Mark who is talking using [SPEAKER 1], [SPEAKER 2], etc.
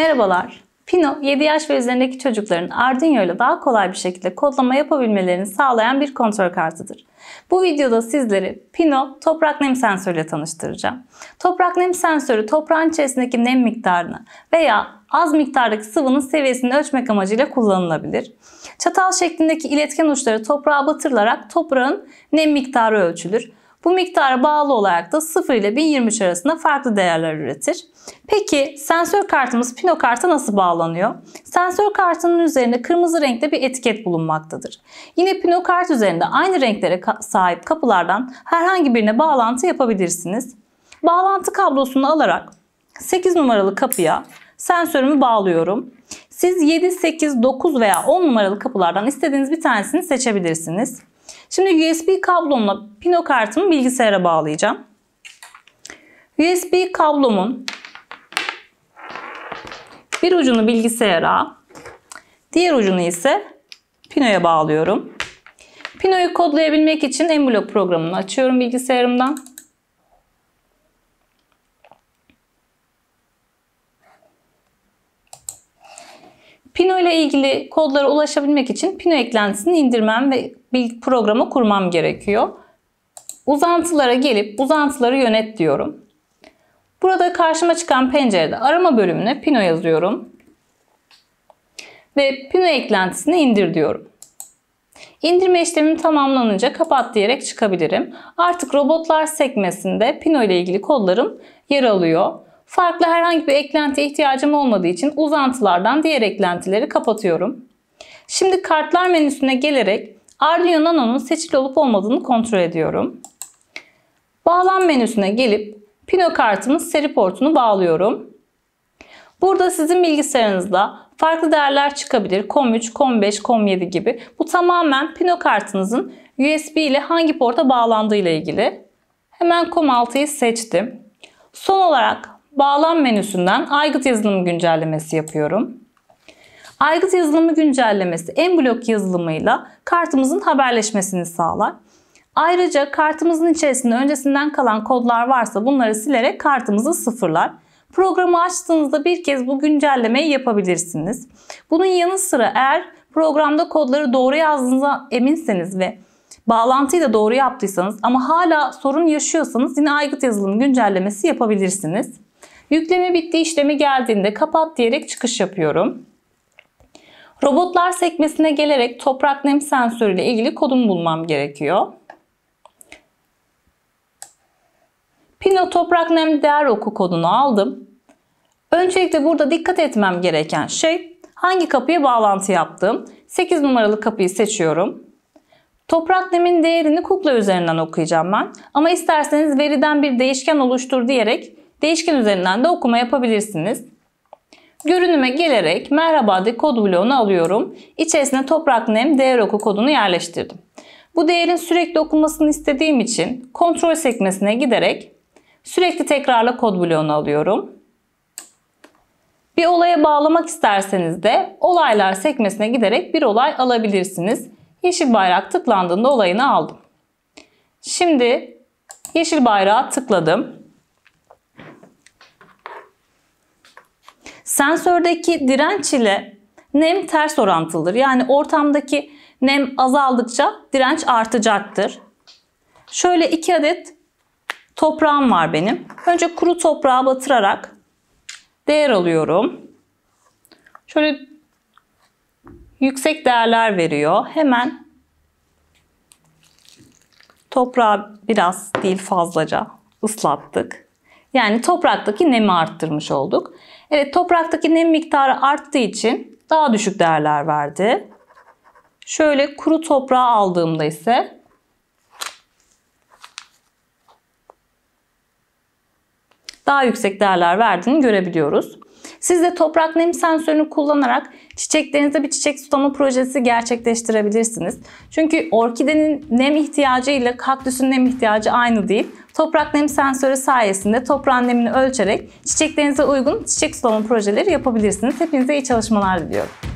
[SPEAKER 1] Merhabalar. Pino, 7 yaş ve üzerindeki çocukların Arduino ile daha kolay bir şekilde kodlama yapabilmelerini sağlayan bir kontrol kartıdır. Bu videoda sizleri Pino toprak nem sensörüyle tanıştıracağım. Toprak nem sensörü toprağın içerisindeki nem miktarını veya az miktardaki sıvının seviyesini ölçmek amacıyla kullanılabilir. Çatal şeklindeki iletken uçları toprağa batırılarak toprağın nem miktarı ölçülür. Bu miktara bağlı olarak da 0 ile 1023 arasında farklı değerler üretir. Peki sensör kartımız pinokarta nasıl bağlanıyor? Sensör kartının üzerinde kırmızı renkte bir etiket bulunmaktadır. Yine pinokart üzerinde aynı renklere sahip kapılardan herhangi birine bağlantı yapabilirsiniz. Bağlantı kablosunu alarak 8 numaralı kapıya sensörümü bağlıyorum. Siz 7, 8, 9 veya 10 numaralı kapılardan istediğiniz bir tanesini seçebilirsiniz. Şimdi USB kablomla pinokartımı bilgisayara bağlayacağım. USB kablomun bir ucunu bilgisayara, diğer ucunu ise pinoya bağlıyorum. Pinoyu kodlayabilmek için Enblock programını açıyorum bilgisayarımdan. Pino ile ilgili kodlara ulaşabilmek için Pino eklentisini indirmem ve bir programı kurmam gerekiyor. Uzantılara gelip uzantıları yönet diyorum. Burada karşıma çıkan pencerede arama bölümüne Pino yazıyorum. Ve Pino eklentisini indir diyorum. İndirme işlemim tamamlanınca kapat diyerek çıkabilirim. Artık robotlar sekmesinde Pino ile ilgili kodlarım yer alıyor. Farklı herhangi bir eklentiye ihtiyacım olmadığı için uzantılardan diğer eklentileri kapatıyorum. Şimdi kartlar menüsüne gelerek Arduino Nano'nun seçili olup olmadığını kontrol ediyorum. Bağlan menüsüne gelip Pino kartımız seri portunu bağlıyorum. Burada sizin bilgisayarınızda farklı değerler çıkabilir. COM3, COM5, COM7 gibi. Bu tamamen Pino kartınızın USB ile hangi porta bağlandığı ile ilgili. Hemen COM6'yı seçtim. Son olarak bağlam menüsünden aygıt yazılımı güncellemesi yapıyorum. Aygıt yazılımı güncellemesi en yazılımıyla kartımızın haberleşmesini sağlar. Ayrıca kartımızın içerisinde öncesinden kalan kodlar varsa bunları silerek kartımızı sıfırlar. Programı açtığınızda bir kez bu güncellemeyi yapabilirsiniz. Bunun yanı sıra eğer programda kodları doğru yazdığınıza eminseniz ve bağlantıyı da doğru yaptıysanız ama hala sorun yaşıyorsanız yine aygıt yazılım güncellemesi yapabilirsiniz. Yükleme bitti işlemi geldiğinde kapat diyerek çıkış yapıyorum. Robotlar sekmesine gelerek toprak nem sensörü ile ilgili kodumu bulmam gerekiyor. Pino toprak nem değer oku kodunu aldım. Öncelikle burada dikkat etmem gereken şey hangi kapıya bağlantı yaptım. 8 numaralı kapıyı seçiyorum. Toprak nemin değerini kukla üzerinden okuyacağım ben. Ama isterseniz veriden bir değişken oluştur diyerek Değişken üzerinden de okuma yapabilirsiniz. Görünüme gelerek merhabadaki kod bloğunu alıyorum. İçerisine toprak nem değer oku kodunu yerleştirdim. Bu değerin sürekli okunmasını istediğim için kontrol sekmesine giderek sürekli tekrarla kod bloğunu alıyorum. Bir olaya bağlamak isterseniz de olaylar sekmesine giderek bir olay alabilirsiniz. Yeşil bayrak tıklandığında olayını aldım. Şimdi yeşil bayrağı tıkladım. Sensördeki direnç ile nem ters orantılıdır. Yani ortamdaki nem azaldıkça direnç artacaktır. Şöyle iki adet toprağım var benim. Önce kuru toprağa batırarak değer alıyorum. Şöyle yüksek değerler veriyor. Hemen toprağı biraz değil fazlaca ıslattık. Yani topraktaki nemi arttırmış olduk. Evet topraktaki nem miktarı arttığı için daha düşük değerler verdi. Şöyle kuru toprağı aldığımda ise daha yüksek değerler verdiğini görebiliyoruz. Siz de toprak nem sensörünü kullanarak çiçeklerinize bir çiçek sulama projesi gerçekleştirebilirsiniz. Çünkü orkidenin nem ihtiyacı ile kaktüsün nem ihtiyacı aynı değil. Toprak nem sensörü sayesinde toprağın nemini ölçerek çiçeklerinize uygun çiçek sulama projeleri yapabilirsiniz. Hepinize iyi çalışmalar diliyorum.